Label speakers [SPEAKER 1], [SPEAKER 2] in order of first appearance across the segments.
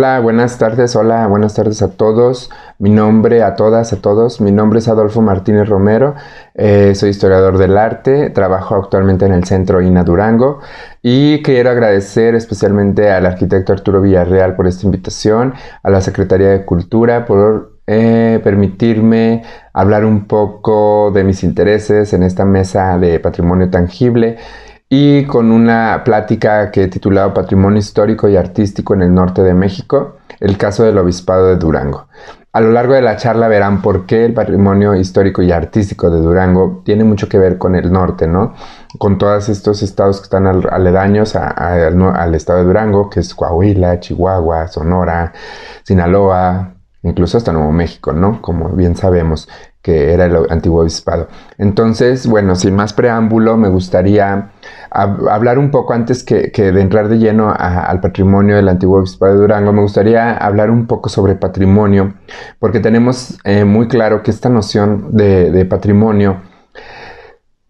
[SPEAKER 1] Hola, buenas tardes, hola, buenas tardes a todos. Mi nombre, a todas, a todos. Mi nombre es Adolfo Martínez Romero. Eh, soy historiador del arte, trabajo actualmente en el Centro INA Durango y quiero agradecer especialmente al arquitecto Arturo Villarreal por esta invitación, a la Secretaría de Cultura por eh, permitirme hablar un poco de mis intereses en esta mesa de patrimonio tangible y con una plática que he titulado Patrimonio Histórico y Artístico en el Norte de México, el caso del Obispado de Durango. A lo largo de la charla verán por qué el patrimonio histórico y artístico de Durango tiene mucho que ver con el norte, ¿no? Con todos estos estados que están aledaños al, al, estado de Durango, que es Coahuila, Chihuahua, Sonora, Sinaloa, incluso hasta Nuevo México, ¿no? Como bien sabemos que era el antiguo obispado. Entonces, bueno, sin más preámbulo, me gustaría hablar un poco antes que, de entrar de lleno al patrimonio del antiguo obispado de Durango, me gustaría hablar un poco sobre patrimonio, porque tenemos eh, muy claro que esta noción de, patrimonio,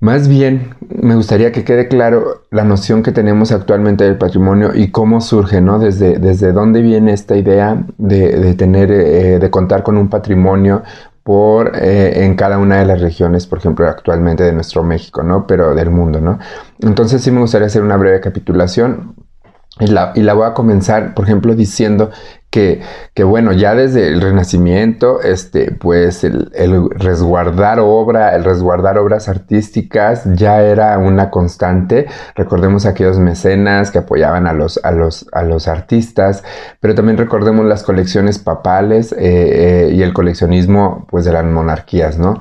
[SPEAKER 1] más bien, me gustaría que quede claro la noción que tenemos actualmente del patrimonio y cómo surge, ¿no? Desde, desde dónde viene esta idea de, tener, eh, de contar con un patrimonio, por, eh, en cada una de las regiones, por ejemplo, actualmente de nuestro México, ¿no? Pero del mundo, ¿no? Entonces sí me gustaría hacer una breve capitulación y la, y la voy a comenzar, por ejemplo, diciendo que, bueno, ya desde el Renacimiento, este, pues el, resguardar obra, el resguardar obras artísticas ya era una constante. Recordemos aquellos mecenas que apoyaban a los, a los, a los artistas, pero también recordemos las colecciones papales eh, eh, y el coleccionismo pues de las monarquías, ¿no?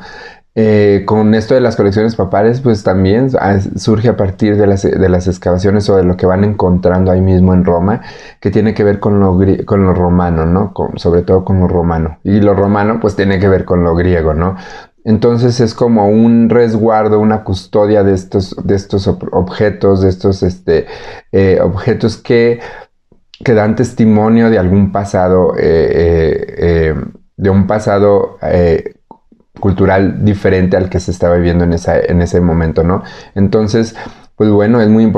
[SPEAKER 1] Eh, con esto de las colecciones papales, pues también surge a partir de las, excavaciones o de lo que van encontrando ahí mismo en Roma, que tiene que ver con lo, con romano, ¿no? sobre todo con lo romano. Y lo romano, pues tiene que ver con lo griego, ¿no? Entonces es como un resguardo, una custodia de estos, de estos objetos, de estos este, eh, objetos que, que, dan testimonio de algún pasado, eh, de un pasado cultural diferente al que se estaba viviendo en, esa, en ese momento, ¿no? Entonces, pues bueno, es muy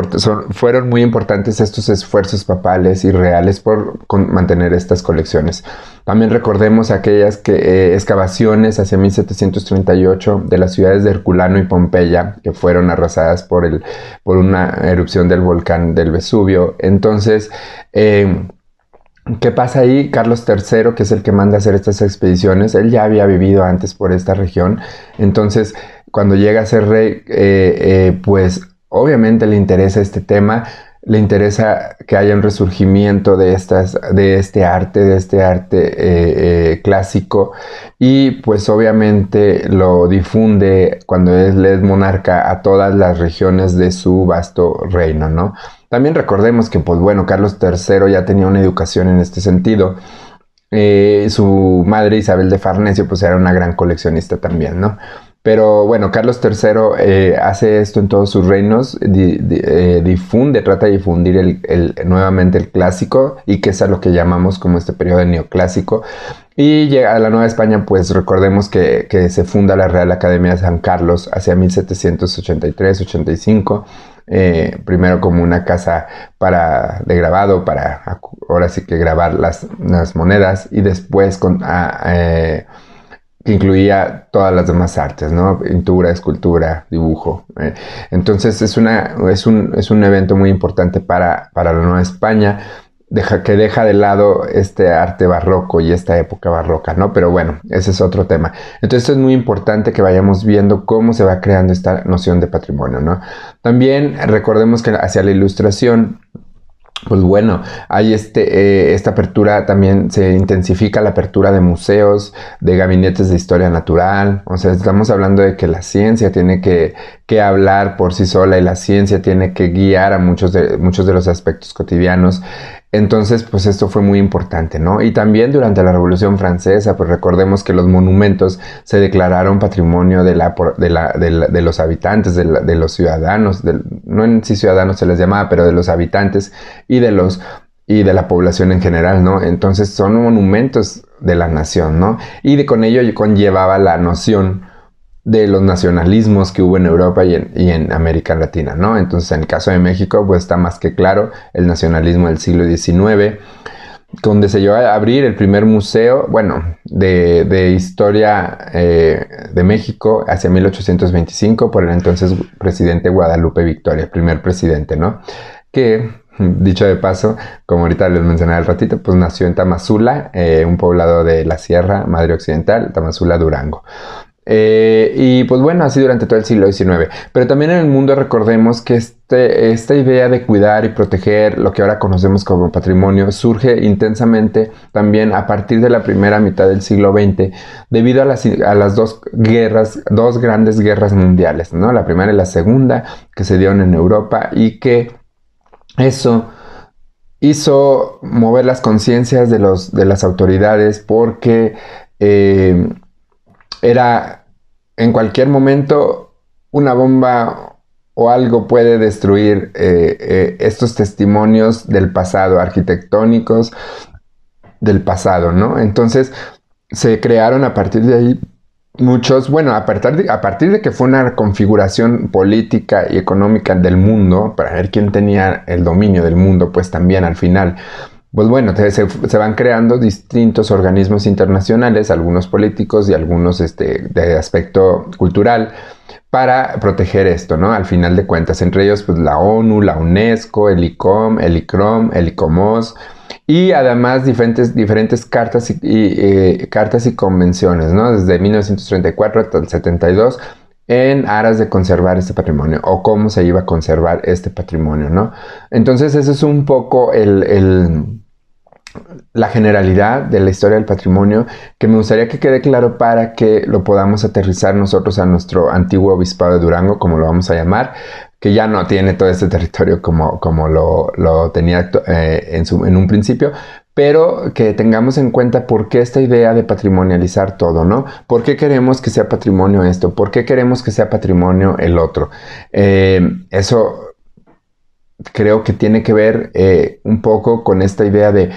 [SPEAKER 1] fueron muy importantes estos esfuerzos papales y reales por mantener estas colecciones. También recordemos aquellas que, eh, excavaciones hacia 1738 de las ciudades de Herculano y Pompeya, que fueron arrasadas por, el, por una erupción del volcán del Vesubio. Entonces, eh, ¿Qué pasa ahí? Carlos III, que es el que manda hacer estas expediciones, él ya había vivido antes por esta región, entonces cuando llega a ser rey, eh, eh, pues obviamente le interesa este tema, le interesa que haya un resurgimiento de, estas, de este arte, de este arte eh, clásico, y pues obviamente lo difunde cuando él es monarca a todas las regiones de su vasto reino, ¿no? También recordemos que, pues bueno, Carlos III ya tenía una educación en este sentido. Eh, su madre Isabel de Farnesio, pues era una gran coleccionista también, ¿no? Pero bueno, Carlos III eh, hace esto en todos sus reinos, eh, difunde, trata de difundir nuevamente el clásico y que es a lo que llamamos como este periodo neoclásico. Y llega a la Nueva España, pues recordemos que, que se funda la Real Academia de San Carlos hacia 1783-85 eh, primero como una casa para, de grabado, para ahora sí que grabar las, monedas y después con, ah, eh, incluía todas las demás artes, ¿no? Pintura, escultura, dibujo. Eh. Entonces es, una, es, un, es un evento muy importante para, para la Nueva España deja, que deja de lado este arte barroco y esta época barroca, ¿no? Pero bueno, ese es otro tema. Entonces es muy importante que vayamos viendo cómo se va creando esta noción de patrimonio, ¿no? También recordemos que hacia la ilustración pues bueno, hay este, eh, esta apertura, también se intensifica la apertura de museos, de gabinetes de historia natural, o sea, estamos hablando de que la ciencia tiene que, hablar por sí sola y la ciencia tiene que guiar a muchos muchos de los aspectos cotidianos. Entonces, pues esto fue muy importante, ¿no? Y también durante la Revolución Francesa, pues recordemos que los monumentos se declararon patrimonio de, la, de, los habitantes, de, los ciudadanos, no en sí ciudadanos se les llamaba, pero de los habitantes y de los y de la población en general, ¿no? Entonces son monumentos de la nación, ¿no? Y con ello conllevaba la noción de los nacionalismos que hubo en Europa y en, América Latina, ¿no? Entonces, en el caso de México, pues está más que claro el nacionalismo del siglo XIX, donde se llegó a abrir el primer museo, bueno, de, historia eh, de México hacia 1825 por el entonces presidente Guadalupe Victoria, primer presidente, ¿no? Que, dicho de paso, como ahorita les mencioné al ratito, pues nació en Tamazula, eh, un poblado de la Sierra Madre Occidental, Tamazula, Durango. Eh, y pues bueno, así durante todo el siglo XIX. Pero también en el mundo recordemos que este, esta idea de cuidar y proteger lo que ahora conocemos como patrimonio surge intensamente también a partir de la primera mitad del siglo XX debido a las, dos guerras, dos grandes guerras mundiales, ¿no? La primera y la segunda que se dieron en Europa y que eso hizo mover las conciencias de, de las autoridades porque... Eh, era en cualquier momento una bomba o algo puede destruir eh, eh, estos testimonios del pasado, arquitectónicos del pasado, ¿no? Entonces se crearon a partir de ahí muchos, bueno, a partir de que fue una configuración política y económica del mundo, para ver quién tenía el dominio del mundo, pues también al final pues bueno, se, van creando distintos organismos internacionales, algunos políticos y algunos este, de aspecto cultural, para proteger esto, ¿no? Al final de cuentas, entre ellos, pues la ONU, la UNESCO, el ICOM, el ICROM, el ICOMOS, y además diferentes, diferentes cartas, y, eh, cartas y convenciones, ¿no? Desde 1934 hasta el 72 en aras de conservar este patrimonio o cómo se iba a conservar este patrimonio, ¿no? Entonces ese es un poco el, la generalidad de la historia del patrimonio que me gustaría que quede claro para que lo podamos aterrizar nosotros a nuestro antiguo obispado de Durango, como lo vamos a llamar, que ya no tiene todo este territorio como, como lo, tenía eh, en, su, en, un principio, pero que tengamos en cuenta por qué esta idea de patrimonializar todo, ¿no? ¿Por qué queremos que sea patrimonio esto? ¿Por qué queremos que sea patrimonio el otro? Eh, eso creo que tiene que ver eh, un poco con esta idea de...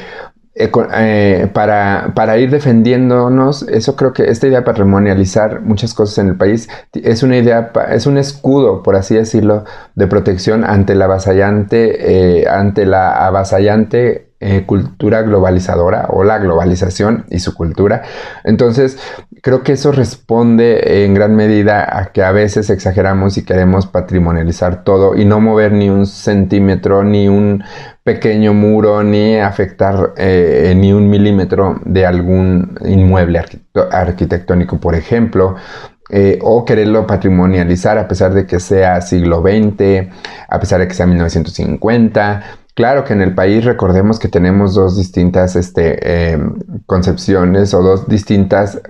[SPEAKER 1] Eh, para, para ir defendiéndonos, eso creo que esta idea de patrimonializar muchas cosas en el país es una idea, es un escudo, por así decirlo, de protección ante la avasallante, ante la avasallante eh, cultura globalizadora o la globalización y su cultura. Entonces, creo que eso responde en gran medida a que a veces exageramos y queremos patrimonializar todo y no mover ni un centímetro, ni un pequeño muro, ni afectar eh, ni un milímetro de algún inmueble arquitectónico, por ejemplo. Eh, o quererlo patrimonializar a pesar de que sea siglo XX, a pesar de que sea 1950, Claro que en el país recordemos que tenemos dos distintas este, em, concepciones o dos distintas,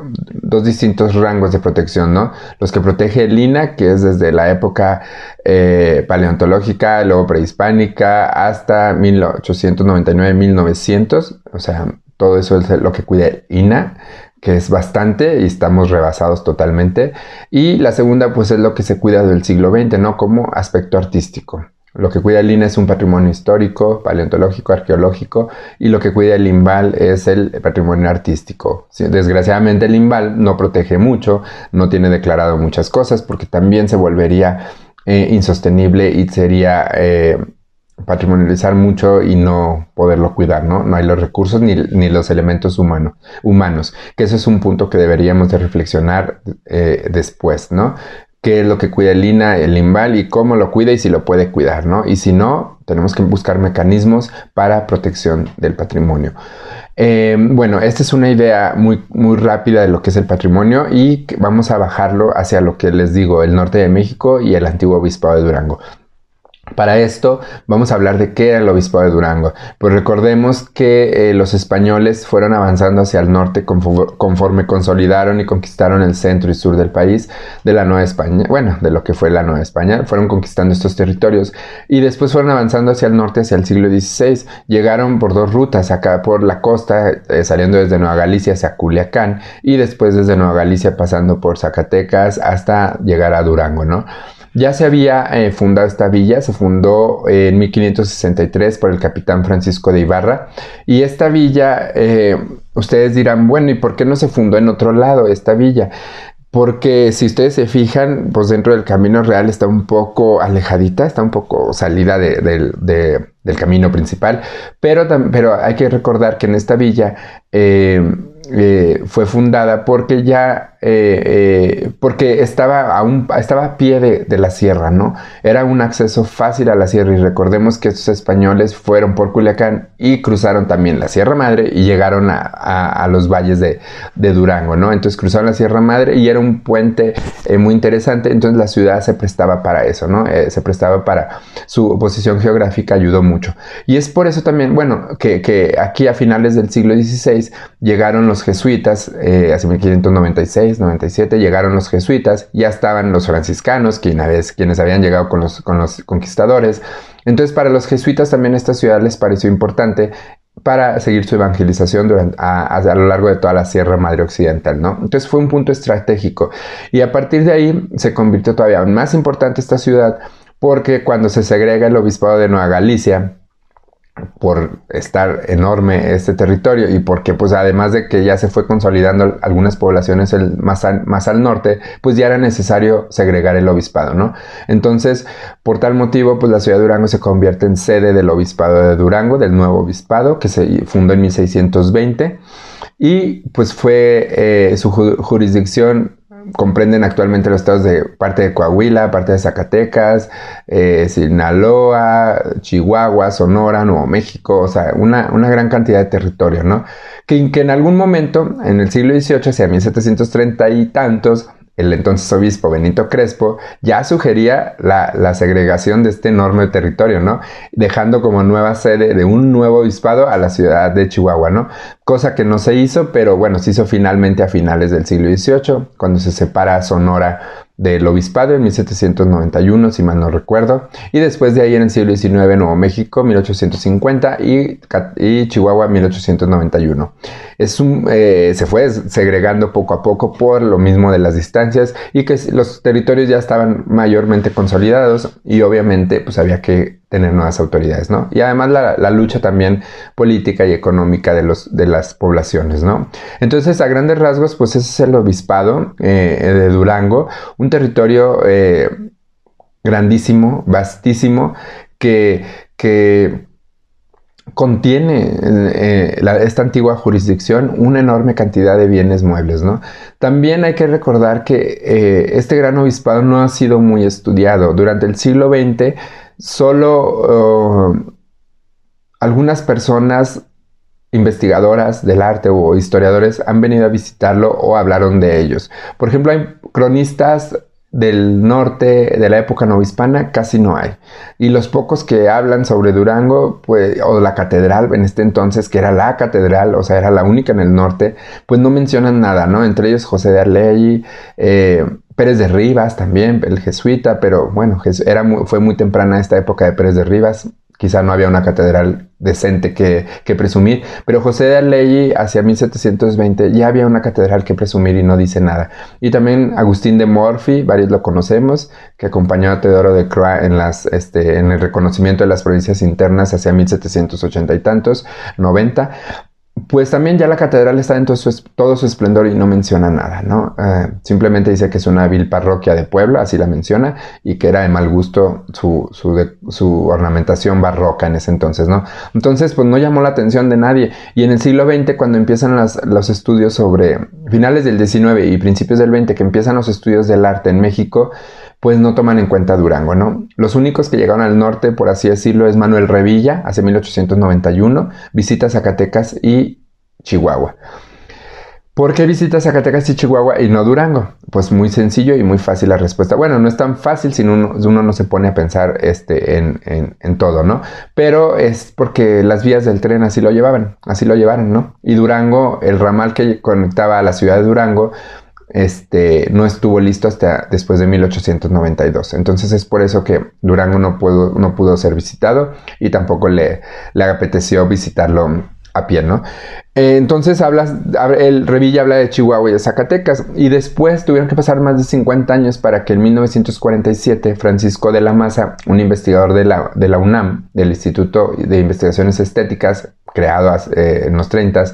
[SPEAKER 1] dos distintos rangos de protección, ¿no? Los que protege el INA, que es desde la época eh, paleontológica, luego prehispánica, hasta 1899-1900, o sea, todo eso es lo que cuida el INA que es bastante y estamos rebasados totalmente. Y la segunda, pues es lo que se cuida del siglo XX, ¿no? Como aspecto artístico. Lo que cuida el INE es un patrimonio histórico, paleontológico, arqueológico y lo que cuida el INVAL es el patrimonio artístico. Desgraciadamente el INVAL no protege mucho, no tiene declarado muchas cosas porque también se volvería eh, insostenible y sería eh, patrimonializar mucho y no poderlo cuidar, ¿no? No hay los recursos ni, los elementos humanos, que eso es un punto que deberíamos de reflexionar eh, después, ¿no? qué es lo que cuida el INA, el limbal y cómo lo cuida y si lo puede cuidar, ¿no? Y si no, tenemos que buscar mecanismos para protección del patrimonio. Em, bueno, esta es una idea muy, muy rápida de lo que es el patrimonio y vamos a bajarlo hacia lo que les digo, el norte de México y el antiguo obispado de Durango. Para esto vamos a hablar de qué era el obispo de Durango. Pues recordemos que eh, los españoles fueron avanzando hacia el norte conforme consolidaron y conquistaron el centro y sur del país de la Nueva España, bueno, de lo que fue la Nueva España, fueron conquistando estos territorios y después fueron avanzando hacia el norte hacia el siglo XVI. Llegaron por dos rutas, acá por la costa, eh, saliendo desde Nueva Galicia hacia Culiacán y después desde Nueva Galicia pasando por Zacatecas hasta llegar a Durango, ¿no? Ya se había eh, fundado esta villa, se fundó eh, en 1563 por el capitán Francisco de Ibarra. Y esta villa, eh, ustedes dirán, bueno, ¿y por qué no se fundó en otro lado esta villa? Porque si ustedes se fijan, pues dentro del camino real está un poco alejadita, está un poco salida del camino principal. Pero, pero, hay que recordar que en esta villa eh, fue fundada porque ya, eh, eh, porque estaba a, estaba a pie de, la sierra, ¿no? Era un acceso fácil a la sierra y recordemos que estos españoles fueron por Culiacán y cruzaron también la Sierra Madre y llegaron a, a, los valles de, de, Durango, ¿no? Entonces cruzaron la Sierra Madre y era un puente muy interesante, entonces la ciudad se prestaba para eso, ¿no? se prestaba para su posición geográfica, ayudó mucho. Y es por eso también, bueno, que, que aquí a finales del siglo XVI llegaron los jesuitas, eh, 1596, 97, llegaron los jesuitas, ya estaban los franciscanos, quienes, habían llegado con los, conquistadores. Entonces para los jesuitas también esta ciudad les pareció importante para seguir su evangelización a, lo largo de toda la Sierra Madre Occidental, ¿no? Entonces fue un punto estratégico y a partir de ahí se convirtió todavía más importante esta ciudad porque cuando se segrega el obispado de Nueva Galicia, por estar enorme este territorio y porque pues además de que ya se fue consolidando algunas poblaciones más, al, norte, pues ya era necesario segregar el obispado, ¿no? Entonces, por tal motivo, pues la ciudad de Durango se convierte en sede del obispado de Durango, del nuevo obispado que se fundó en 1620 y pues fue eh, su jurisdicción comprenden actualmente los estados de parte de Coahuila, parte de Zacatecas, eh, Sinaloa, Chihuahua, Sonora, Nuevo México, o sea, una, gran cantidad de territorio, ¿no? Que, que en algún momento, en el siglo XVIII, hacia 1730 y tantos, el entonces obispo Benito Crespo ya sugería la, segregación de este enorme territorio, ¿no? Dejando como nueva sede de un nuevo obispado a la ciudad de Chihuahua, ¿no? Cosa que no se hizo, pero bueno, se hizo finalmente a finales del siglo XVIII, cuando se separa Sonora del obispado en 1791, si mal no recuerdo, y después de ahí en el siglo XIX Nuevo México 1850 y, y Chihuahua 1891. Es eh, se fue segregando poco a poco por lo mismo de las distancias y que los territorios ya estaban mayormente consolidados y obviamente pues había que tener nuevas autoridades, ¿no? Y además la, lucha también política y económica de, los, de las poblaciones, ¿no? Entonces, a grandes rasgos, pues ese es el obispado eh, de Durango, un territorio eh, grandísimo, vastísimo, que, contiene eh, esta antigua jurisdicción una enorme cantidad de bienes muebles. ¿no? También hay que recordar que este gran obispado no ha sido muy estudiado. Durante el siglo XX solo oh, algunas personas investigadoras del arte o historiadores han venido a visitarlo o hablaron de ellos. Por ejemplo, hay cronistas del norte de la época novohispana casi no hay. Y los pocos que hablan sobre Durango, pues, o la catedral en este entonces, que era la catedral, o sea, era la única en el norte, pues no mencionan nada, ¿no? Entre ellos José de Arley, eh, Pérez de Rivas también, el jesuita, pero bueno, era fue muy temprana esta época de Pérez de Rivas, quizá no había una catedral decente que, que presumir, pero José de Alley hacia 1720 ya había una catedral que presumir y no dice nada. Y también Agustín de Morphy, varios lo conocemos, que acompañó a Teodoro de Croix en, las, este, en el reconocimiento de las provincias internas hacia 1780 y tantos, 90, pues también ya la catedral está en todo su, todo su esplendor y no menciona nada, ¿no? Eh, simplemente dice que es una vil parroquia de Puebla, así la menciona, y que era de mal gusto su, su, su, ornamentación barroca en ese entonces, ¿no? Entonces, pues no llamó la atención de nadie. Y en el siglo XX, cuando empiezan los estudios sobre finales del XIX y principios del XX, que empiezan los estudios del arte en México, pues no toman en cuenta Durango, ¿no? Los únicos que llegaron al norte, por así decirlo, es Manuel Revilla, hace 1891, visita Zacatecas y Chihuahua. ¿Por qué visita Zacatecas y Chihuahua y no Durango? Pues muy sencillo y muy fácil la respuesta. Bueno, no es tan fácil si uno, no se pone a pensar este, en, en, todo, ¿no? Pero es porque las vías del tren así lo llevaban, así lo llevaron, ¿no? Y Durango, el ramal que conectaba a la ciudad de Durango, este, no estuvo listo hasta después de 1892. Entonces es por eso que Durango no pudo, no pudo ser visitado y tampoco le, le apeteció visitarlo a pie, ¿no? Eh, entonces hablas, el Revilla habla de Chihuahua y de Zacatecas y después tuvieron que pasar más de 50 años para que en 1947 Francisco de la Maza, un investigador de la, de la UNAM, del Instituto de Investigaciones Estéticas, creado eh, en los 30,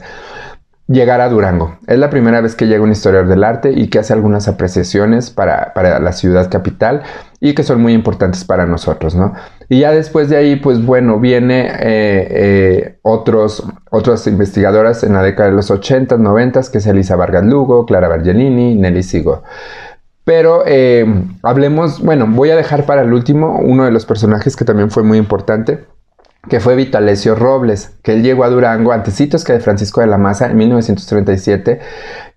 [SPEAKER 1] llegar a Durango. Es la primera vez que llega un historiador del arte y que hace algunas apreciaciones para, la ciudad capital y que son muy importantes para nosotros, ¿no? Y ya después de ahí, pues bueno, viene eh, eh, otros, otras investigadoras en la década de los 80, 90, que es Elisa Vargas Lugo, Clara Bargelini, Nelly Sigo. Pero eh, hablemos, bueno, voy a dejar para el último uno de los personajes que también fue muy importante, que fue Vitalecio Robles, que él llegó a Durango antecitos que de Francisco de la Maza en 1937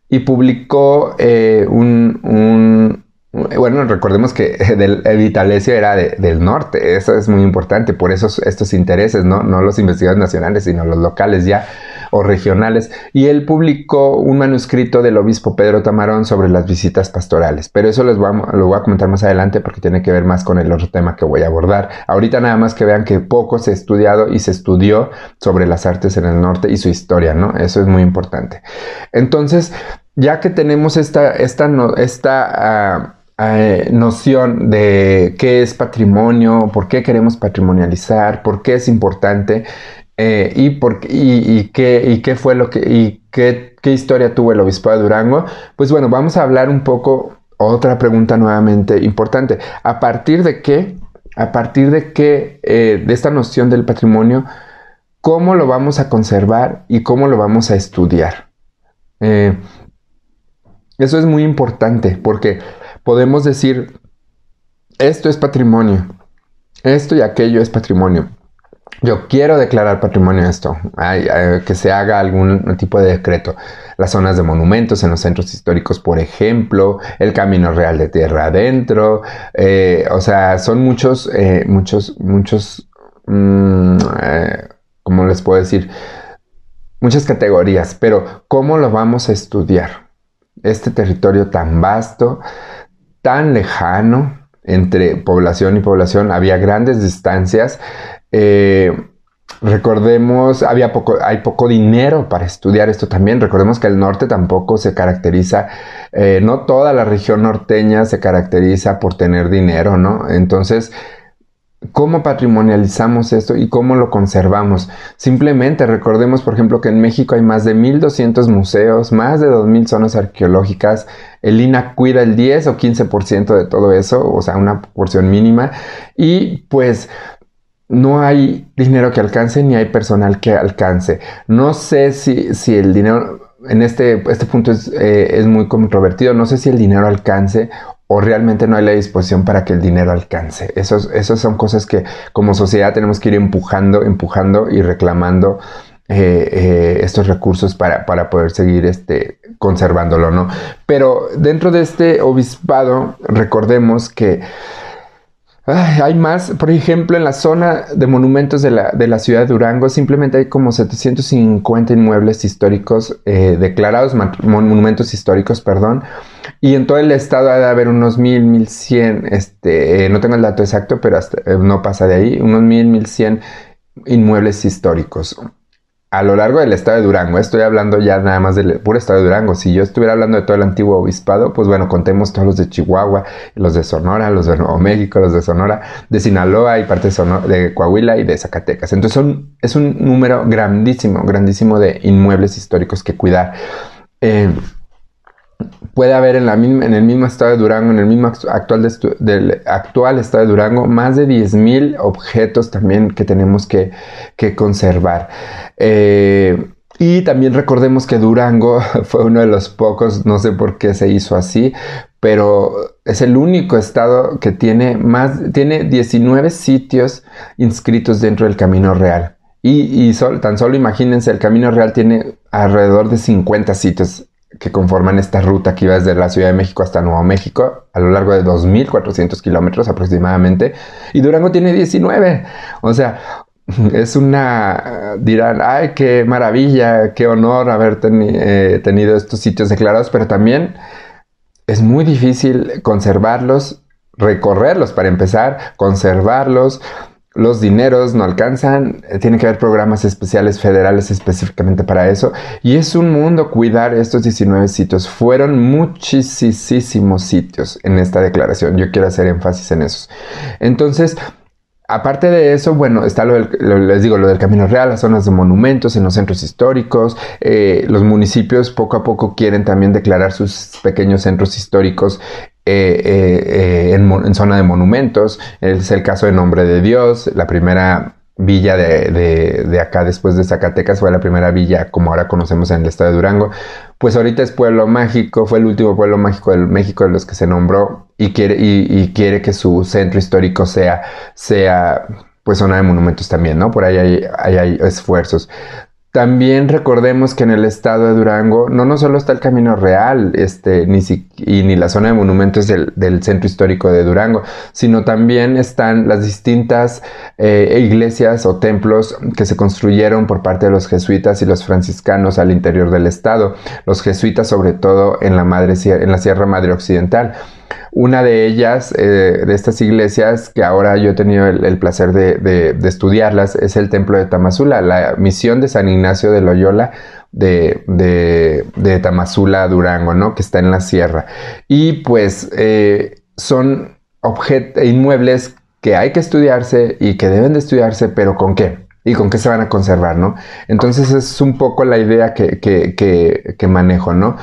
[SPEAKER 1] y publicó eh, un, bueno, recordemos que Vitalesio era del norte, eso es muy importante, por eso estos intereses, ¿no? no los investigadores nacionales, sino los locales ya o regionales, y él publicó un manuscrito del obispo Pedro Tamarón sobre las visitas pastorales, pero eso les voy lo voy a comentar más adelante porque tiene que ver más con el otro tema que voy a abordar. Ahorita nada más que vean que poco se ha estudiado y se estudió sobre las artes en el norte y su historia, ¿no? Eso es muy importante. Entonces, ya que tenemos esta, esta, ah, ah, eh, noción de qué es patrimonio, por qué queremos patrimonializar, por qué es importante. Eh, y, por, qué, qué, fue lo que, y qué, historia tuvo el obispo de Durango? Pues bueno, vamos a hablar un poco, otra pregunta nuevamente importante, ¿a partir de qué, a partir de qué, eh, de esta noción del patrimonio, cómo lo vamos a conservar y cómo lo vamos a estudiar? Eh, eso es muy importante porque podemos decir, esto es patrimonio, esto y aquello es patrimonio, yo quiero declarar patrimonio esto, hay que se haga algún tipo de decreto. Las zonas de monumentos en los centros históricos, por ejemplo, el Camino Real de Tierra Adentro, eh, o sea, son muchos, eh, muchos, muchos, mm, eh, ¿cómo les puedo decir? Muchas categorías, pero ¿cómo lo vamos a estudiar? Este territorio tan vasto, tan lejano, entre población y población había grandes distancias eh, recordemos, había poco, hay poco dinero para estudiar esto también. Recordemos que el norte tampoco se caracteriza, eh, no toda la región norteña se caracteriza por tener dinero, ¿no? Entonces, ¿Cómo patrimonializamos esto y cómo lo conservamos? Simplemente recordemos, por ejemplo, que en México hay más de 1.200 museos, más de 2.000 zonas arqueológicas. El INA cuida el 10 o 15% de todo eso, o sea, una porción mínima. Y pues no hay dinero que alcance ni hay personal que alcance. No sé si, si el dinero, en este, este punto es, eh, muy controvertido, no sé si el dinero alcance o realmente no hay la disposición para que el dinero alcance. Esas esos son cosas que como sociedad tenemos que ir empujando, empujando y reclamando. Eh, eh, estos recursos para, poder seguir este, conservándolo, ¿no? Pero dentro de este obispado, recordemos que hay más, por ejemplo, en la zona de monumentos de la, de la, ciudad de Durango simplemente hay como 750 inmuebles históricos eh, declarados, monumentos históricos, perdón, y en todo el estado ha de haber unos mil 1100, este, eh, no tengo el dato exacto, pero hasta, eh, no pasa de ahí, unos mil 1100 inmuebles históricos a lo largo del estado de Durango, estoy hablando ya nada más del puro estado de Durango, si yo estuviera hablando de todo el antiguo obispado, pues bueno, contemos todos los de Chihuahua, los de Sonora, los de Nuevo México, los de Sonora, de Sinaloa y parte de, Coahuila y de Zacatecas. Entonces es un número grandísimo, grandísimo de inmuebles históricos que cuidar. Eh, puede haber en, el mismo estado de Durango, en el mismo actual del actual estado de Durango, más de 10.000 objetos también que tenemos que, conservar. Eh, y también recordemos que Durango fue uno de los pocos, no sé por qué se hizo así, pero es el único estado que tiene más, tiene 19 sitios inscritos dentro del Camino Real. Y, tan solo imagínense, el Camino Real tiene alrededor de 50 sitios que conforman esta ruta que iba desde la Ciudad de México hasta Nuevo México, a lo largo de 2.400 kilómetros aproximadamente, y Durango tiene 19. O sea, es una, dirán, ay, qué maravilla, qué honor haber eh, tenido estos sitios declarados, pero también es muy difícil conservarlos, recorrerlos para empezar, conservarlos, los dineros no alcanzan, eh, tiene que haber programas especiales federales específicamente para eso. Y es un mundo cuidar estos 19 sitios. Fueron muchísimos sitios en esta declaración. Yo quiero hacer énfasis en esos. Entonces, Aparte de eso, bueno, está lo, del, les digo, lo del Camino Real, las zonas de monumentos en los centros históricos, eh, los municipios poco a poco quieren también declarar sus pequeños centros históricos eh, eh, eh, en, zona de monumentos. Es el caso de Nombre de Dios, la primera villa de, acá después de Zacatecas fue la primera villa como ahora conocemos en el estado de Durango. Pues ahorita es pueblo mágico, fue el último pueblo mágico de México de los que se nombró y quiere, y, quiere que su centro histórico sea, sea pues zona de monumentos también, ¿no? Por ahí hay, ahí hay esfuerzos. También recordemos que en el estado de Durango no, no solo está el Camino Real este, ni y ni la zona de monumentos del, centro histórico de Durango, sino también están las distintas eh, iglesias o templos que se construyeron por parte de los jesuitas y los franciscanos al interior del estado, los jesuitas sobre todo en la, madre, en la Sierra Madre Occidental una de ellas, eh, de estas iglesias, que ahora yo he tenido el, placer de, estudiarlas, es el Templo de Tamazula, la misión de San Ignacio de Loyola de, de Tamazula Durango, ¿no? Que está en la sierra. Y pues eh, son e inmuebles que hay que estudiarse y que deben de estudiarse, pero ¿con qué? y con qué se van a conservar, ¿no? Entonces es un poco la idea que, que manejo, ¿no?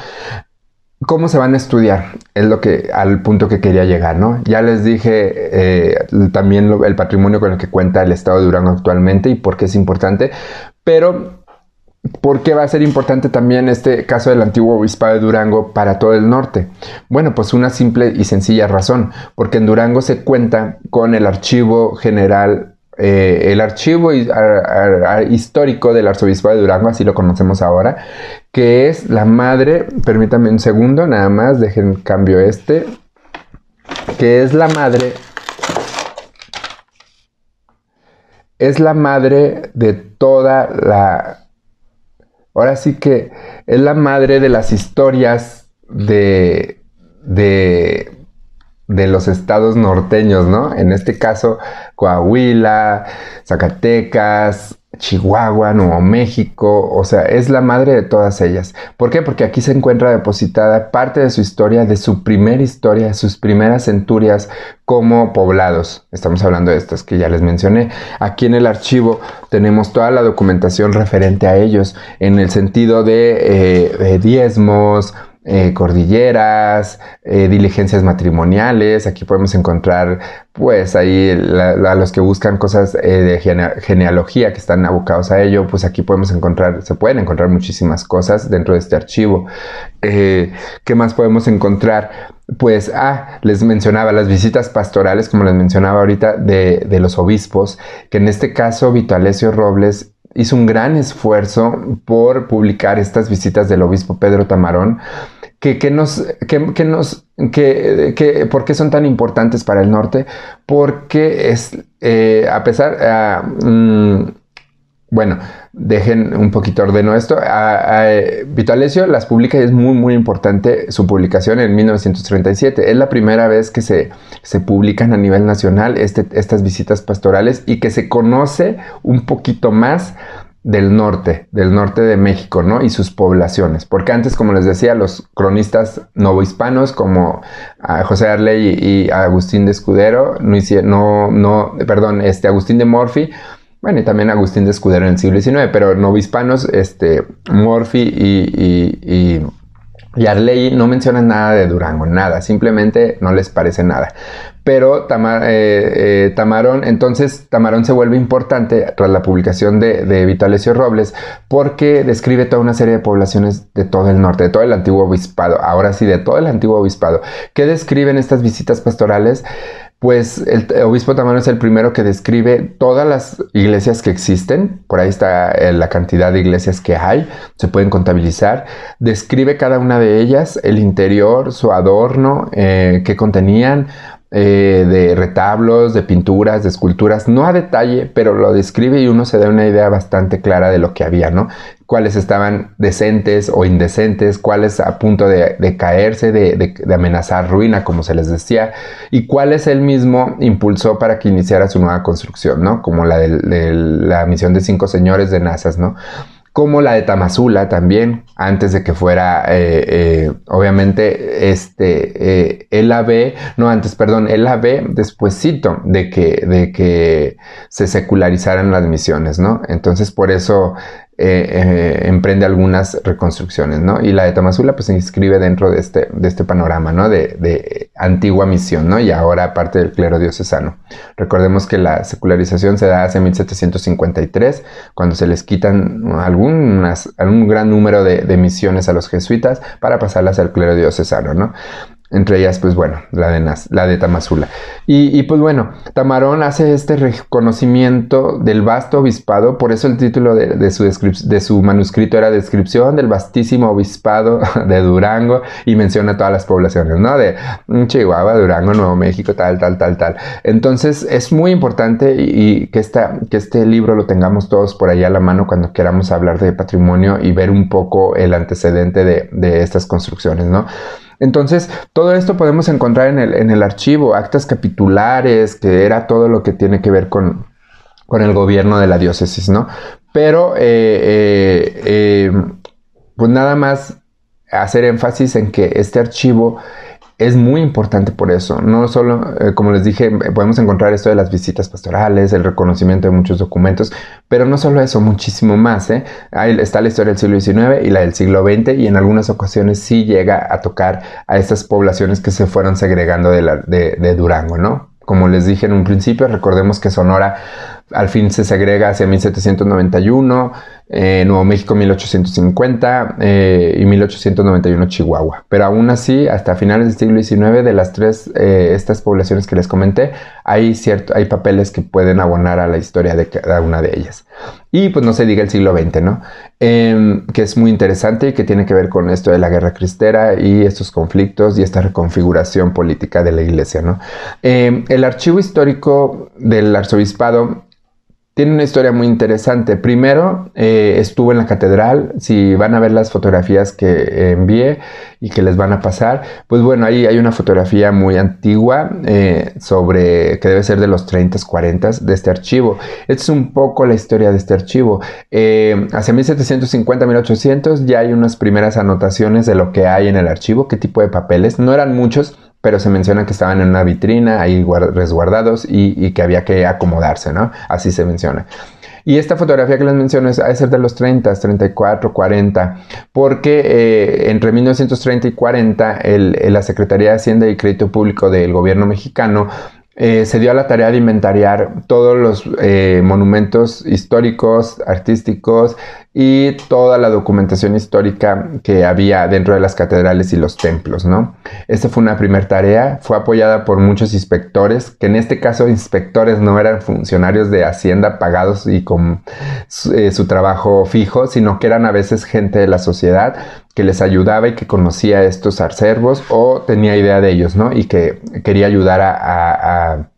[SPEAKER 1] cómo se van a estudiar, es lo que al punto que quería llegar, ¿no? Ya les dije eh, también el patrimonio con el que cuenta el estado de Durango actualmente y por qué es importante, pero ¿por qué va a ser importante también este caso del antiguo obispado de Durango para todo el norte? Bueno, pues una simple y sencilla razón, porque en Durango se cuenta con el archivo general eh, el archivo histórico del arzobispo de Durango, así lo conocemos ahora, que es la madre, permítanme un segundo nada más, dejen cambio este, que es la madre, es la madre de toda la, ahora sí que es la madre de las historias de, de, de los estados norteños, ¿no? En este caso, Coahuila, Zacatecas, Chihuahua, Nuevo México, o sea, es la madre de todas ellas. ¿Por qué? Porque aquí se encuentra depositada parte de su historia, de su primera historia, sus primeras centurias como poblados. Estamos hablando de estas... que ya les mencioné. Aquí en el archivo tenemos toda la documentación referente a ellos, en el sentido de eh, diezmos, eh, cordilleras, eh, diligencias matrimoniales. Aquí podemos encontrar, pues ahí a los que buscan cosas eh, de genealogía que están abocados a ello, pues aquí podemos encontrar, se pueden encontrar muchísimas cosas dentro de este archivo. ¿Qué más podemos encontrar? Pues, ah, les mencionaba las visitas pastorales, como les mencionaba ahorita, de, los obispos, que en este caso Vitalesio Robles hizo un gran esfuerzo por publicar estas visitas del obispo Pedro Tamarón, que, que nos, que, que nos que, ¿por qué son tan importantes para el norte? Porque es, eh, a pesar, ah, mm, bueno, dejen un poquito ordeno esto. A, Vitalecio las publica y es muy, muy importante su publicación en 1937. Es la primera vez que se, publican a nivel nacional este, estas visitas pastorales y que se conoce un poquito más del norte, del norte de México, ¿no? Y sus poblaciones. Porque antes, como les decía, los cronistas novohispanos como ah, José Arley y, Agustín de Escudero, no, no, no, perdón, este, Agustín de Morphy, bueno, y también Agustín de Escudero en el siglo XIX, pero novispanos, este, Morphy y, y, no mencionan nada de Durango, nada, simplemente no les parece nada. Pero eh, eh, Tamarón, entonces Tamarón se vuelve importante tras la publicación de, de y Robles porque describe toda una serie de poblaciones de todo el norte, de todo el antiguo obispado, ahora sí, de todo el antiguo obispado. ¿Qué describen estas visitas pastorales? pues el obispo Tamano es el primero que describe todas las iglesias que existen, por ahí está eh, la cantidad de iglesias que hay, se pueden contabilizar, describe cada una de ellas, el interior, su adorno, eh, qué contenían, eh, de retablos, de pinturas, de esculturas, no a detalle, pero lo describe y uno se da una idea bastante clara de lo que había, ¿no? Cuáles estaban decentes o indecentes, cuáles a punto de, caerse, de, amenazar ruina, como se les decía, y cuáles él mismo impulsó para que iniciara su nueva construcción, ¿no? Como la de, la misión de cinco señores de Nazas, ¿no? como la de Tamazula también, antes de que fuera, eh, eh, obviamente, este, eh, el AB, no antes, perdón, el AB despuesito de que, de que se secularizaran las misiones, ¿no? Entonces, por eso eh, eh, emprende algunas reconstrucciones, ¿no? Y la de Tamazula pues se inscribe dentro de este, de este panorama, ¿no? De, antigua misión, ¿no? Y ahora parte del clero diocesano. Recordemos que la secularización se da hace 1753, cuando se les quitan algún gran número de, de misiones a los jesuitas para pasarlas al clero diocesano, ¿no? Entre ellas, pues bueno, la de, la de Tamazula. Y, pues bueno, Tamarón hace este reconocimiento del vasto obispado, por eso el título de, su, de su manuscrito era Descripción del vastísimo obispado de Durango y menciona todas las poblaciones, ¿no? De mm, Chihuahua, Durango, Nuevo México, tal, tal, tal, tal. Entonces es muy importante y, que, que este libro lo tengamos todos por ahí a la mano cuando queramos hablar de patrimonio y ver un poco el antecedente de, de estas construcciones, ¿no? Entonces, todo esto podemos encontrar en el, archivo, actas capitulares, que era todo lo que tiene que ver con, el gobierno de la diócesis, ¿no? Pero, eh, eh, eh, pues nada más hacer énfasis en que este archivo es muy importante por eso. No solo, eh, como les dije, podemos encontrar esto de las visitas pastorales, el reconocimiento de muchos documentos, pero no solo eso, muchísimo más. ¿eh? está la historia del siglo XIX y la del siglo XX y en algunas ocasiones sí llega a tocar a estas poblaciones que se fueron segregando de, de Durango, ¿no? Como les dije en un principio, recordemos que Sonora al fin se segrega hacia 1791, eh, Nuevo México 1850 eh, y 1891 Chihuahua. Pero aún así, hasta finales del siglo XIX, de las tres, eh, estas poblaciones que les comenté, hay, cierto, hay papeles que pueden abonar a la historia de cada una de ellas. Y pues no se diga el siglo XX, ¿no? Em, que es muy interesante y que tiene que ver con esto de la guerra cristera y estos conflictos y esta reconfiguración política de la iglesia, ¿no? Em, el archivo histórico del arzobispado tiene una historia muy interesante. Primero, eh, estuvo en la catedral. Si van a ver las fotografías que eh, envié y que les van a pasar, pues bueno, ahí hay una fotografía muy antigua eh, sobre que debe ser de los 30s, 40 de este archivo. Esta es un poco la historia de este archivo. hacia 1750, 1800 ya hay unas primeras anotaciones de lo que hay en el archivo, qué tipo de papeles. No eran muchos, pero se menciona que estaban en una vitrina ahí resguardados y, que había que acomodarse, ¿no? Así se menciona. Y esta fotografía que les menciono es, de los 30, 34, 40, porque eh, entre 1930 y 40 la Secretaría de Hacienda y Crédito Público del gobierno mexicano eh, se dio a la tarea de inventariar todos los eh, monumentos históricos, artísticos y toda la documentación histórica que había dentro de las catedrales y los templos, ¿no? Esa fue una primera tarea, fue apoyada por muchos inspectores, que en este caso inspectores no eran funcionarios de Hacienda pagados y con eh, su trabajo fijo, sino que eran a veces gente de la sociedad que les ayudaba y que conocía estos acervos o tenía idea de ellos, ¿no? Y que quería ayudar a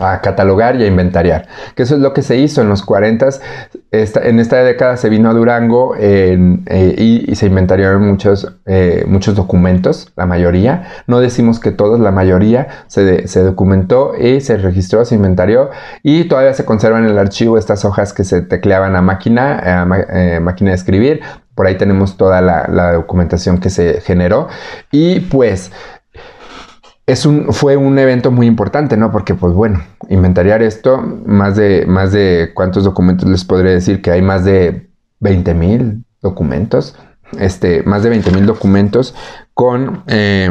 [SPEAKER 1] a catalogar y a inventariar. Que eso es lo que se hizo en los 40. en esta década se vino a Durango eh, y, se inventariaron muchos, eh, muchos documentos, la mayoría. No decimos que todos, la mayoría se, documentó y se registró, se inventarió y todavía se conservan en el archivo estas hojas que se tecleaban a máquina, a eh, máquina de escribir. Por ahí tenemos toda la documentación que se generó. Y pues es un, fue un evento muy importante, ¿no? Porque, pues bueno, inventariar esto, más de, más de cuántos documentos les podré decir, que hay más de 20 mil documentos, este, más de 20 mil documentos con... Eh,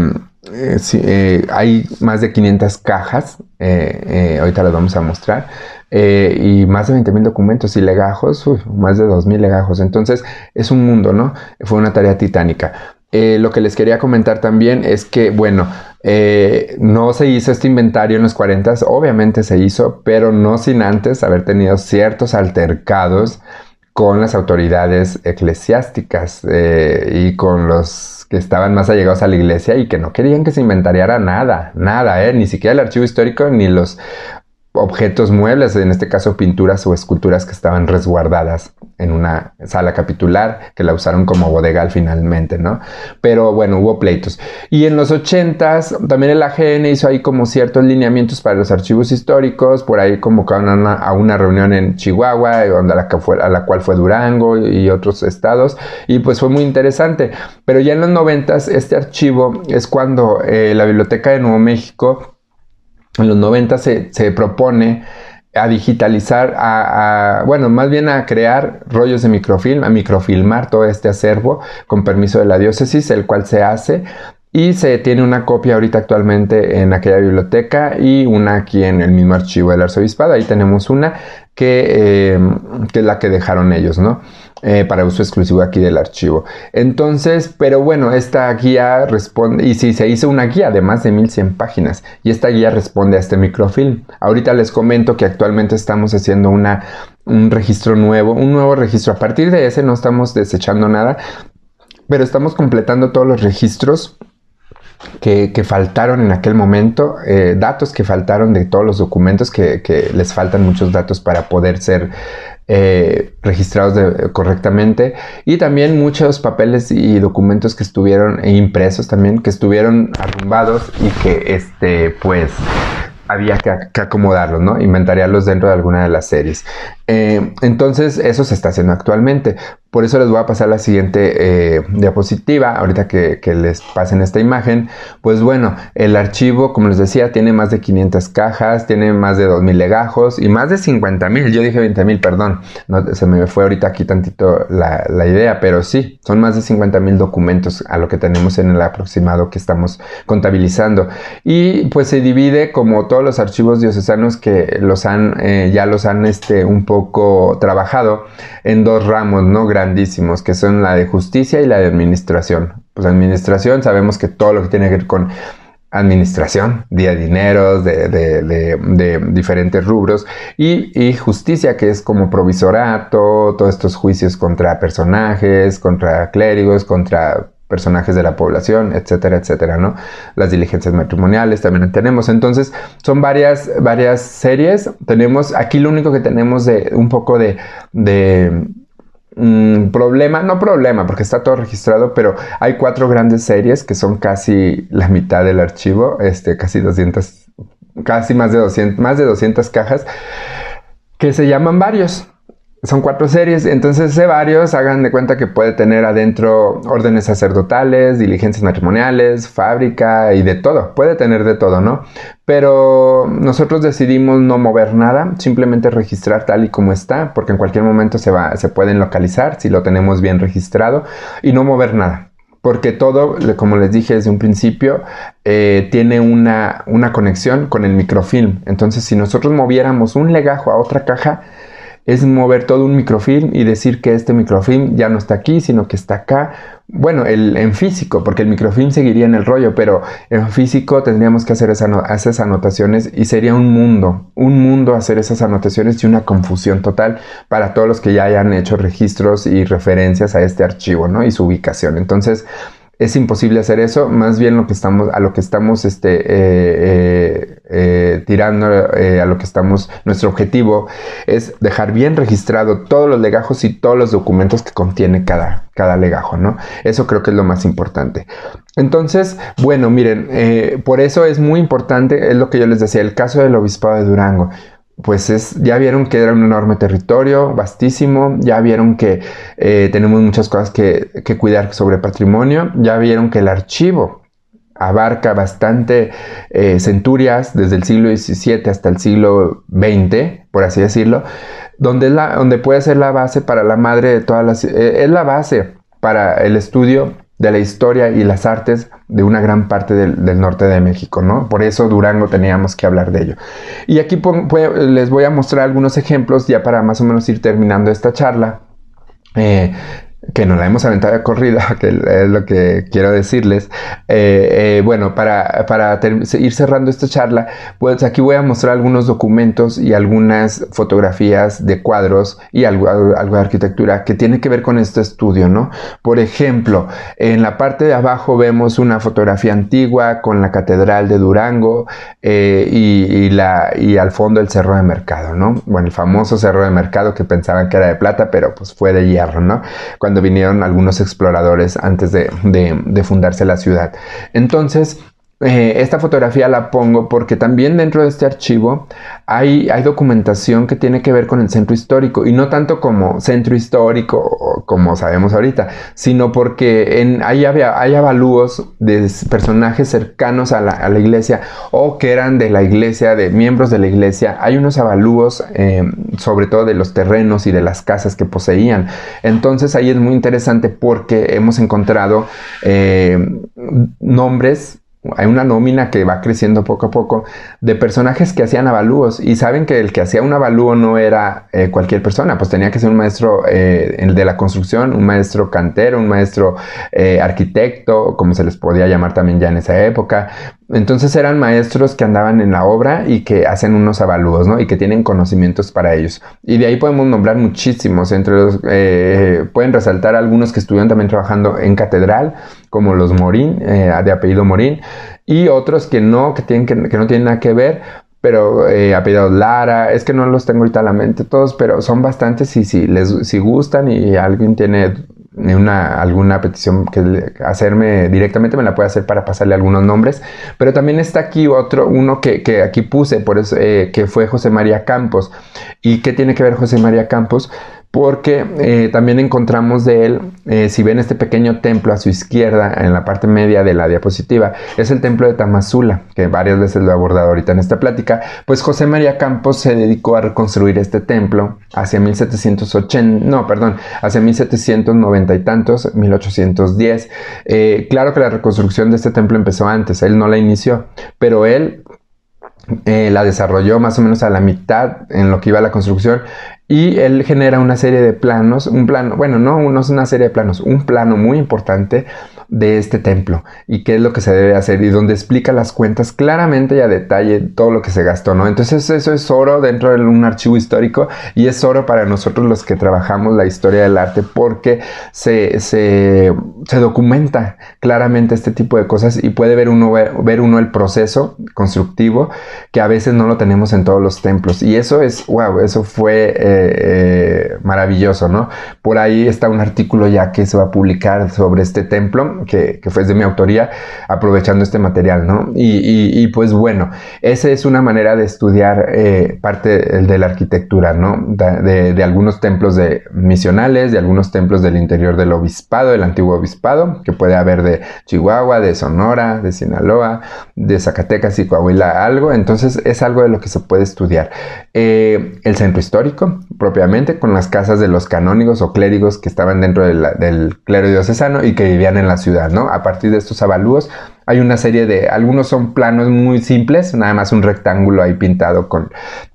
[SPEAKER 1] eh, eh, hay más de 500 cajas, eh, ahorita las vamos a mostrar, y más de 20 mil documentos y legajos, más de mil legajos. Entonces es un mundo, ¿no? Fue una tarea titánica. Eh, lo que les quería comentar también es que, bueno, eh, no se hizo este inventario en los 40, obviamente se hizo, pero no sin antes haber tenido ciertos altercados con las autoridades eclesiásticas eh, y con los que estaban más allegados a la iglesia y que no querían que se inventariara nada, nada, ni siquiera el archivo histórico ni los objetos muebles, en este caso pinturas o esculturas que estaban resguardadas en una sala capitular que la usaron como bodega finalmente, ¿no? Pero bueno, hubo pleitos. Y en los 80s también el AGN hizo ahí como ciertos lineamientos para los archivos históricos, por ahí convocaron a una, reunión en Chihuahua, donde a la, cual fue Durango y otros estados, y pues fue muy interesante. Pero ya en los 90s este archivo es cuando eh, la Biblioteca de Nuevo México en los 90 se, propone a digitalizar, a, bueno, más bien a crear rollos de microfilm, a microfilmar todo este acervo con permiso de la diócesis, el cual se hace y se tiene una copia ahorita actualmente en aquella biblioteca y una aquí en el mismo archivo del arzobispado. Ahí tenemos una que, eh, que es la que dejaron ellos, ¿no? Eh, para uso exclusivo aquí del archivo. Entonces, pero bueno, esta guía responde, y si sí, se hizo una guía de más de 1100 páginas, y esta guía responde a este microfilm. Ahorita les comento que actualmente estamos haciendo una, un registro nuevo, un nuevo registro. A partir de ese no estamos desechando nada, pero estamos completando todos los registros. Que, que, faltaron en aquel momento, eh, datos que faltaron de todos los documentos, que, que les faltan muchos datos para poder ser eh, registrados correctamente y también muchos papeles y documentos que estuvieron e impresos también, que estuvieron arrumbados y que este pues había que, acomodarlos, ¿no? los dentro de alguna de las series. Eh, entonces, eso se está haciendo actualmente. Por eso les voy a pasar la siguiente eh, diapositiva, ahorita que, les pasen esta imagen. Pues bueno, el archivo, como les decía, tiene más de 500 cajas, tiene más de 2.000 legajos y más de 50.000. Yo dije 20.000, perdón, no, se me fue ahorita aquí tantito la, idea, pero sí, son más de 50.000 documentos a lo que tenemos en el aproximado que estamos contabilizando. Y pues se divide como todos los archivos diocesanos que los han, eh, ya los han este, un poco trabajado en dos ramos, ¿no? que son la de justicia y la de administración. Pues administración, sabemos que todo lo que tiene que ver con administración, de dineros, de, diferentes rubros, y, justicia, que es como provisorato, todos estos juicios contra personajes, contra clérigos, contra personajes de la población, etcétera, etcétera, ¿no? Las diligencias matrimoniales también tenemos. Entonces, son varias, varias series. Tenemos, aquí lo único que tenemos de un poco de Mm, problema, no problema, porque está todo registrado, pero hay cuatro grandes series que son casi la mitad del archivo, este, casi 200, casi más de 200, más de 200 cajas, que se llaman varios son cuatro series, entonces sé varios, hagan de cuenta que puede tener adentro órdenes sacerdotales, diligencias matrimoniales, fábrica y de todo, puede tener de todo, ¿no? Pero nosotros decidimos no mover nada, simplemente registrar tal y como está, porque en cualquier momento se, va, se pueden localizar si lo tenemos bien registrado y no mover nada. Porque todo, como les dije desde un principio, eh, tiene una, una conexión con el microfilm. Entonces, si nosotros moviéramos un legajo a otra caja, es mover todo un microfilm y decir que este microfilm ya no está aquí, sino que está acá. Bueno, el, en físico, porque el microfilm seguiría en el rollo, pero en físico tendríamos que hacer esas anotaciones y sería un mundo, un mundo hacer esas anotaciones y una confusión total para todos los que ya hayan hecho registros y referencias a este archivo, ¿no? Y su ubicación. Entonces, es imposible hacer eso, más bien lo que estamos, a lo que estamos este, eh, eh, eh, tirando eh, a lo que estamos, nuestro objetivo es dejar bien registrado todos los legajos y todos los documentos que contiene cada, cada legajo, ¿no? Eso creo que es lo más importante. Entonces, bueno, miren, eh, por eso es muy importante, es lo que yo les decía, el caso del obispado de Durango pues es, ya vieron que era un enorme territorio, vastísimo, ya vieron que tenemos muchas cosas que, que, cuidar sobre patrimonio, ya vieron que el archivo abarca bastante eh, centurias desde el siglo XVII hasta el siglo XX, por así decirlo, donde, la, donde puede ser la base para la madre de todas las... Eh, es la base para el estudio de la historia y las artes de una gran parte del, norte de México, ¿no? Por eso Durango teníamos que hablar de ello. Y aquí les voy a mostrar algunos ejemplos ya para más o menos ir terminando esta charla. Eh, que nos la hemos aventado de corrida, que es lo que quiero decirles. Eh, eh, bueno, para, para ir cerrando esta charla, pues aquí voy a mostrar algunos documentos y algunas fotografías de cuadros y algo, de arquitectura que tiene que ver con este estudio, ¿no? Por ejemplo, en la parte de abajo vemos una fotografía antigua con la Catedral de Durango eh, y, la, y al fondo el Cerro de Mercado, ¿no? Bueno, el famoso Cerro de Mercado que pensaban que era de plata, pero pues fue de hierro, ¿no? Cuando cuando vinieron algunos exploradores antes de, de fundarse la ciudad. Entonces, eh, esta fotografía la pongo porque también dentro de este archivo hay, hay, documentación que tiene que ver con el centro histórico y no tanto como centro histórico como sabemos ahorita, sino porque en, hay, hay avalúos de personajes cercanos a la, iglesia o que eran de la iglesia, de miembros de la iglesia. Hay unos avalúos em, sobre todo de los terrenos y de las casas que poseían. Entonces ahí es muy interesante porque hemos encontrado em, nombres hay una nómina que va creciendo poco a poco de personajes que hacían avalúos y saben que el que hacía un avalúo no era eh, cualquier persona, pues tenía que ser un maestro eh, el de la construcción, un maestro cantero, un maestro eh, arquitecto, como se les podía llamar también ya en esa época. Entonces eran maestros que andaban en la obra y que hacen unos avalúos, Y que tienen conocimientos para ellos. Y de ahí podemos nombrar muchísimos, entre los pueden resaltar algunos que estuvieron también trabajando en catedral como los Morín, eh, de apellido Morín, y otros que no, que, tienen que, no tienen nada que ver, pero eh, apellidos Lara, es que no los tengo ahorita la mente todos, pero son bastantes y si, les, si gustan y alguien tiene una, alguna petición que hacerme directamente, me la puede hacer para pasarle algunos nombres, pero también está aquí otro, uno que, aquí puse, por eso, eh, que fue José María Campos. ¿Y qué tiene que ver José María Campos? porque eh, también encontramos de él, eh, si ven este pequeño templo a su izquierda, en la parte media de la diapositiva, es el templo de Tamazula, que varias veces lo he abordado ahorita en esta plática, pues José María Campos se dedicó a reconstruir este templo hacia 1780, no, perdón, hacia 1790 y tantos, 1810. Eh, claro que la reconstrucción de este templo empezó antes, él no la inició, pero él la desarrolló más o menos a la mitad en lo que iba la construcción y él genera una serie de planos, un plano, bueno, no, no es una serie de planos, un plano muy importante de este templo y qué es lo que se debe hacer y donde explica las cuentas claramente y a detalle todo lo que se gastó, ¿no? Entonces eso es oro dentro de un archivo histórico y es oro para nosotros los que trabajamos la historia del arte porque se, documenta claramente este tipo de cosas y puede ver uno, ver uno el proceso constructivo que a veces no lo tenemos en todos los templos y eso es, wow, eso fue eh, eh, maravilloso, ¿no? Por ahí está un artículo ya que se va a publicar sobre este templo que, fue de mi autoría, aprovechando este material, ¿no? Y, pues bueno, esa es una manera de estudiar eh, parte de la arquitectura, ¿no? De, algunos templos de misionales, de algunos templos del interior del obispado, del antiguo obispado, que puede haber de Chihuahua, de Sonora, de Sinaloa, de Zacatecas y Coahuila, algo. Entonces es algo de lo que se puede estudiar. Eh, el centro histórico, propiamente, con las casas de los canónigos o clérigos que estaban dentro del clero diocesano y que vivían en la ciudad a partir de estos avalúos hay una serie de, algunos son planos muy simples, nada más un rectángulo ahí pintado con,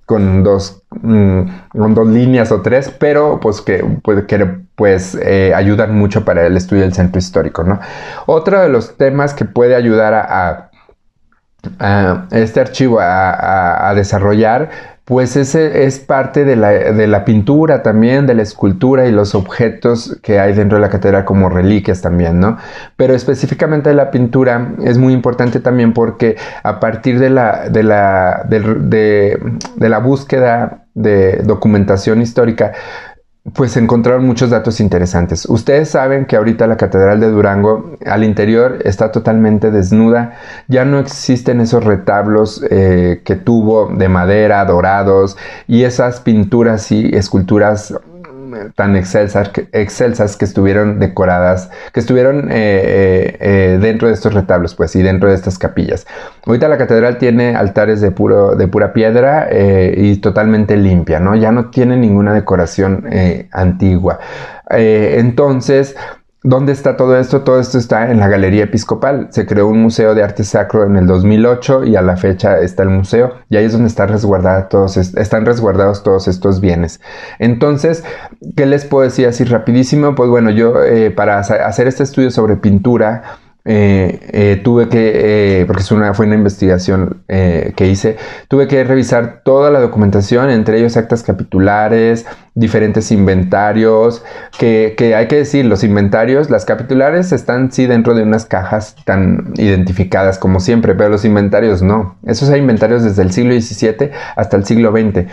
[SPEAKER 1] con dos, mm, dos líneas o tres, pero pues que, pues, que, pues eh, ayudan mucho para el estudio del centro histórico, ¿no? Otro de los temas que puede ayudar a, este archivo a desarrollar pues ese es parte de la, pintura también, de la escultura y los objetos que hay dentro de la catedral como reliquias también, ¿no? Pero específicamente la pintura es muy importante también porque a partir de la, de la, de, de la búsqueda de documentación histórica, pues encontraron muchos datos interesantes. Ustedes saben que ahorita la Catedral de Durango al interior está totalmente desnuda, ya no existen esos retablos eh, que tuvo de madera, dorados y esas pinturas y esculturas tan excelsas que, que estuvieron decoradas, que estuvieron eh, eh, eh, dentro de estos retablos, pues, y dentro de estas capillas. Ahorita la catedral tiene altares de, puro, de pura piedra y totalmente limpia, ¿no? Ya no tiene ninguna decoración antigua. entonces, ¿Dónde está todo esto? Todo esto está en la Galería Episcopal. Se creó un museo de arte sacro en el 2008 y a la fecha está el museo y ahí es donde están, resguardados todos, estos bienes. Entonces, ¿qué les puedo decir así rapidísimo? Pues bueno, yo eh, para hacer este estudio sobre pintura, eh, eh, tuve que, eh, porque es una, fue una investigación que hice, tuve que revisar toda la documentación, entre ellos actas capitulares, diferentes inventarios, que, que, hay que decir, los inventarios, las capitulares están sí dentro de unas cajas tan identificadas como siempre, pero los inventarios no. Esos hay inventarios desde el siglo XVII hasta el siglo XX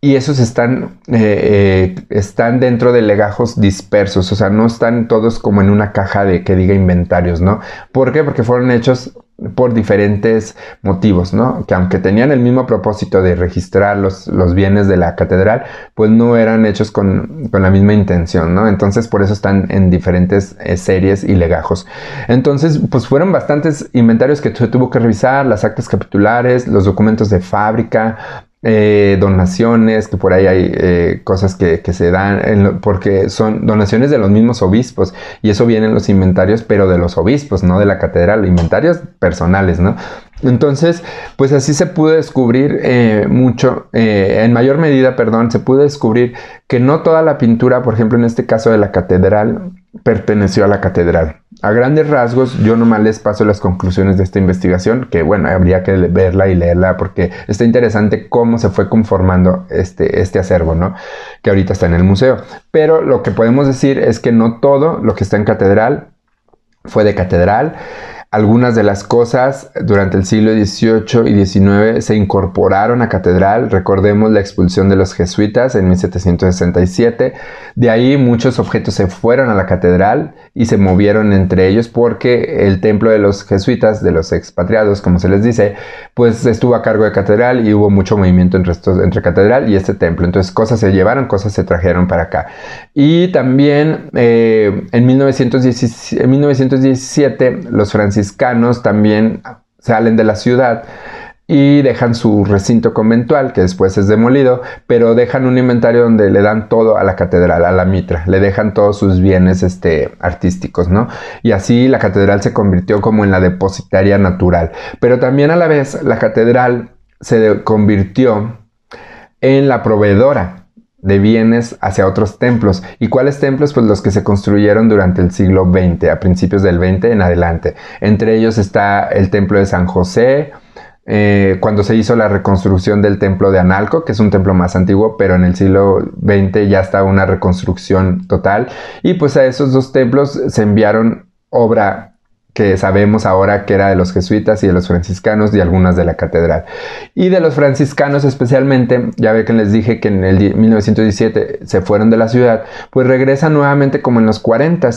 [SPEAKER 1] y esos están, eh, eh, están dentro de legajos dispersos, o sea, no están todos como en una caja de que diga inventarios, ¿no? ¿Por qué? Porque fueron hechos por diferentes motivos, ¿no? Que aunque tenían el mismo propósito de registrar los, bienes de la catedral, pues no eran hechos con, la misma intención, ¿no? Entonces por eso están en diferentes eh, series y legajos. Entonces, pues fueron bastantes inventarios que se tuvo que revisar, las actas capitulares, los documentos de fábrica, eh, donaciones, que por ahí hay eh, cosas que, se dan, porque son donaciones de los mismos obispos, y eso viene en los inventarios, pero de los obispos, no de la catedral, inventarios personales, ¿no? Entonces, pues así se pudo descubrir eh, mucho, en mayor medida, perdón, se pudo descubrir que no toda la pintura, por ejemplo, en este caso de la catedral, perteneció a la catedral a grandes rasgos, yo nomás les paso las conclusiones de esta investigación, que bueno, habría que verla y leerla porque está interesante cómo se fue conformando este, este acervo, ¿no? Que ahorita está en el museo. Pero lo que podemos decir es que no todo lo que está en catedral fue de catedral. Algunas de las cosas durante el siglo XVIII y XIX se incorporaron a catedral. Recordemos la expulsión de los jesuitas en 1767. De ahí muchos objetos se fueron a la catedral y se movieron entre ellos porque el templo de los jesuitas, de los expatriados, como se les dice, pues estuvo a cargo de catedral y hubo mucho movimiento entre, entre catedral y este templo. Entonces cosas se llevaron, cosas se trajeron para acá. Y también eh, en, 1917, 1917 los franciscanos también salen de la ciudad y dejan su recinto conventual, que después es demolido, pero dejan un inventario donde le dan todo a la catedral, a la mitra, le dejan todos sus bienes este, artísticos, ¿no? Y así la catedral se convirtió como en la depositaria natural. Pero también a la vez la catedral se convirtió en la proveedora de bienes hacia otros templos. ¿Y cuáles templos? Pues los que se construyeron durante el siglo XX, a principios del XX en adelante. Entre ellos está el templo de San José, eh, cuando se hizo la reconstrucción del templo de Analco, que es un templo más antiguo, pero en el siglo XX ya está una reconstrucción total. Y pues a esos dos templos se enviaron obra que sabemos ahora que era de los jesuitas y de los franciscanos y algunas de la catedral. Y de los franciscanos especialmente, ya ve que les dije que en el 1917 se fueron de la ciudad, pues regresan nuevamente como en los 40,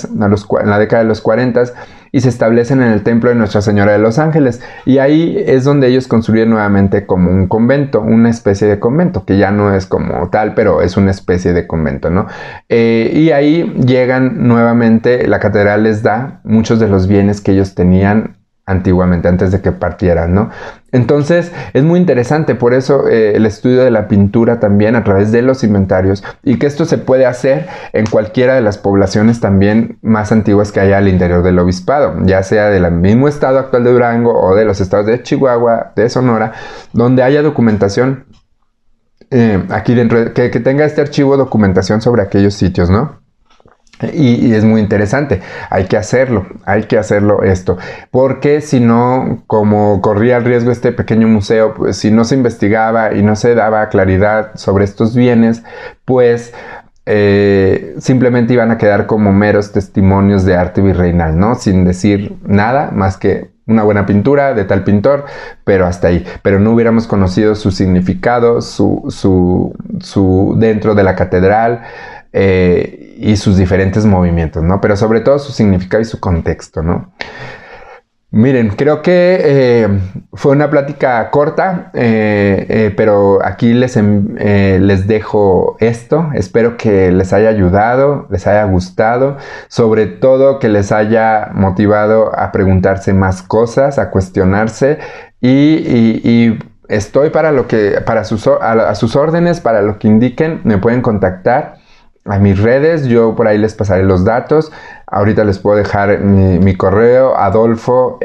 [SPEAKER 1] en la década de los 40 y se establecen en el templo de Nuestra Señora de los Ángeles. Y ahí es donde ellos construyen nuevamente como un convento, una especie de convento, que ya no es como tal, pero es una especie de convento, ¿no? Eh, y ahí llegan nuevamente, la catedral les da muchos de los bienes que ellos tenían antiguamente, antes de que partieran, ¿no? Entonces es muy interesante, por eso eh, el estudio de la pintura también a través de los inventarios y que esto se puede hacer en cualquiera de las poblaciones también más antiguas que haya al interior del obispado, ya sea del mismo estado actual de Durango o de los estados de Chihuahua, de Sonora, donde haya documentación eh, aquí dentro, que tenga este archivo documentación sobre aquellos sitios, ¿no? Y, es muy interesante, hay que hacerlo, hay que hacerlo esto, porque si no, como corría el riesgo este pequeño museo, pues, si no se investigaba y no se daba claridad sobre estos bienes, pues eh, simplemente iban a quedar como meros testimonios de arte virreinal, ¿no? Sin decir nada más que una buena pintura de tal pintor, pero hasta ahí. Pero no hubiéramos conocido su significado, su, su, su dentro de la catedral, eh, y sus diferentes movimientos, ¿no? Pero sobre todo su significado y su contexto, ¿no? Miren, creo que eh, fue una plática corta, eh, pero aquí les, em, les dejo esto. Espero que les haya ayudado, les haya gustado, sobre todo que les haya motivado a preguntarse más cosas, a cuestionarse y, estoy para lo que, para sus, a sus órdenes, para lo que indiquen, me pueden contactar a mis redes. Yo por ahí les pasaré los datos. Ahorita les puedo dejar mi, correo adolfo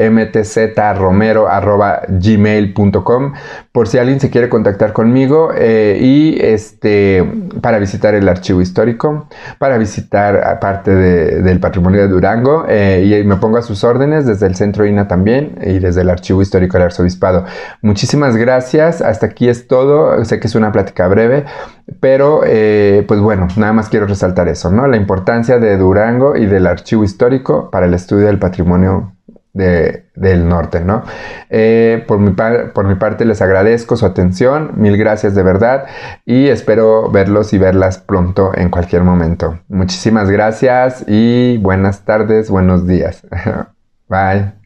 [SPEAKER 1] gmail.com por si alguien se quiere contactar conmigo eh, y este para visitar el archivo histórico, para visitar parte del patrimonio de Durango eh, y me pongo a sus órdenes desde el centro INA también y desde el archivo histórico del arzobispado. Muchísimas gracias. Hasta aquí es todo. Sé que es una plática breve. Pero, eh, pues bueno, nada más quiero resaltar eso, ¿no? La importancia de Durango y del archivo histórico para el estudio del patrimonio del norte, ¿no? Eh, por mi parte les agradezco su atención, mil gracias de verdad y espero verlos y verlas pronto en cualquier momento. Muchísimas gracias y buenas tardes, buenos días. Bye.